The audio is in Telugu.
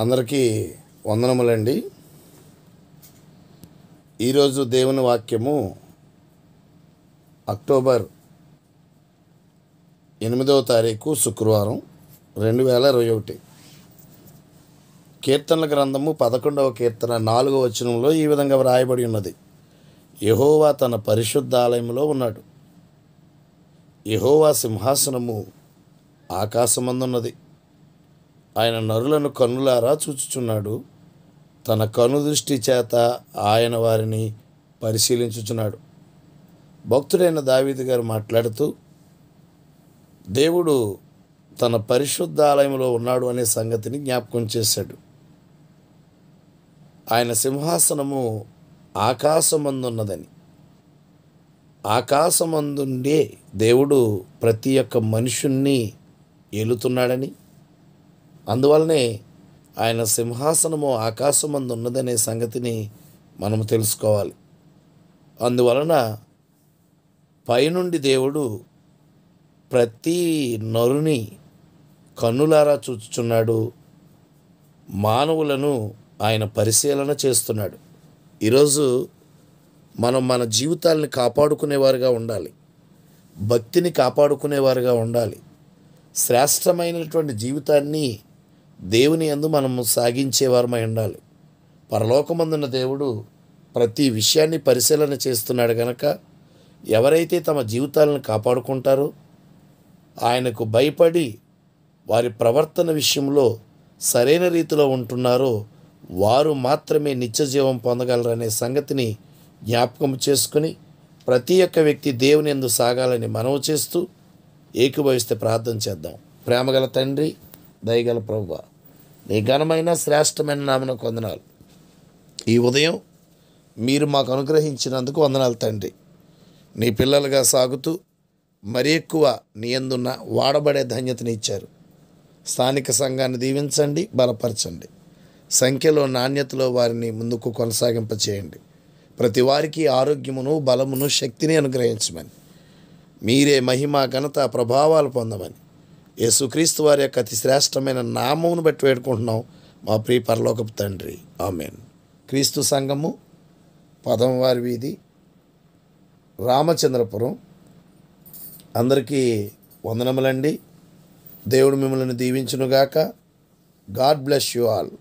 అందరికీ వందనములండి ఈరోజు దేవుని వాక్యము అక్టోబర్ ఎనిమిదవ తారీఖు శుక్రవారం రెండు వేల ఇరవై ఒకటి కీర్తనల గ్రంథము పదకొండవ కీర్తన నాలుగవ వచనంలో ఈ విధంగా వ్రాయబడి ఉన్నది యహోవా తన పరిశుద్ధ ఆలయంలో ఉన్నాడు యహోవా సింహాసనము ఆకాశమందున్నది ఆయన నరులను కన్నులారా చూచుచున్నాడు తన కను దృష్టి చేత ఆయన వారిని పరిశీలించుచున్నాడు భక్తుడైన దావీది గారు మాట్లాడుతూ దేవుడు తన పరిశుద్ధ ఆలయంలో ఉన్నాడు అనే సంగతిని జ్ఞాపకం చేశాడు ఆయన సింహాసనము ఆకాశమందున్నదని ఆకాశమందుండే దేవుడు ప్రతి ఒక్క మనుషుణ్ణి ఏలుతున్నాడని అందువలనే ఆయన సింహాసనము ఆకాశమందు ఉన్నదనే సంగతిని మనము తెలుసుకోవాలి అందువలన పైనుండి దేవుడు ప్రతి నరుని కన్నులారా చూచుచున్నాడు మానవులను ఆయన పరిశీలన చేస్తున్నాడు ఈరోజు మనం మన జీవితాలని కాపాడుకునేవారుగా ఉండాలి భక్తిని కాపాడుకునేవారుగా ఉండాలి శ్రేష్టమైనటువంటి జీవితాన్ని దేవుని అందు మనము సాగించేవారమై ఉండాలి పరలోకమందున్న దేవుడు ప్రతి విషయాన్ని పరిశీలన చేస్తున్నాడు కనుక ఎవరైతే తమ జీవితాలను కాపాడుకుంటారో ఆయనకు భయపడి వారి ప్రవర్తన విషయంలో సరైన రీతిలో ఉంటున్నారో వారు మాత్రమే నిత్యజీవం పొందగలరనే సంగతిని జ్ఞాపకం చేసుకుని ప్రతి ఒక్క వ్యక్తి దేవుని ఎందు సాగాలని మనవి చేస్తూ ఏకీభవిస్తే ప్రార్థన చేద్దాం ప్రేమగల తండ్రి దయగల ప్రవ్వ నీ ఘనమైన శ్రేష్టమైన నామిన వందనాలు ఈ ఉదయం మీరు మాకు అనుగ్రహించినందుకు వందనాలు తండ్రి నీ పిల్లలుగా సాగుతూ మరి ఎక్కువ నీ అందున్న వాడబడే ధన్యతని ఇచ్చారు స్థానిక సంఘాన్ని దీవించండి బలపరచండి సంఖ్యలో నాణ్యతలో వారిని ముందుకు కొనసాగింపచేయండి ప్రతి వారికి ఆరోగ్యమును బలమును శక్తిని అనుగ్రహించమని మీరే మహిమ ఘనత ప్రభావాలు పొందమని యేసుక్రీస్తు వారి యొక్క అతి శ్రేష్టమైన నామమును బట్టి వేడుకుంటున్నాం మా ప్రియ పరలోకపు తండ్రి ఆమెన్ క్రీస్తు సంఘము వారి వీధి రామచంద్రపురం అందరికీ వందనములండి దేవుడు మిమ్మల్ని దీవించునుగాక గాడ్ బ్లెస్ యు ఆల్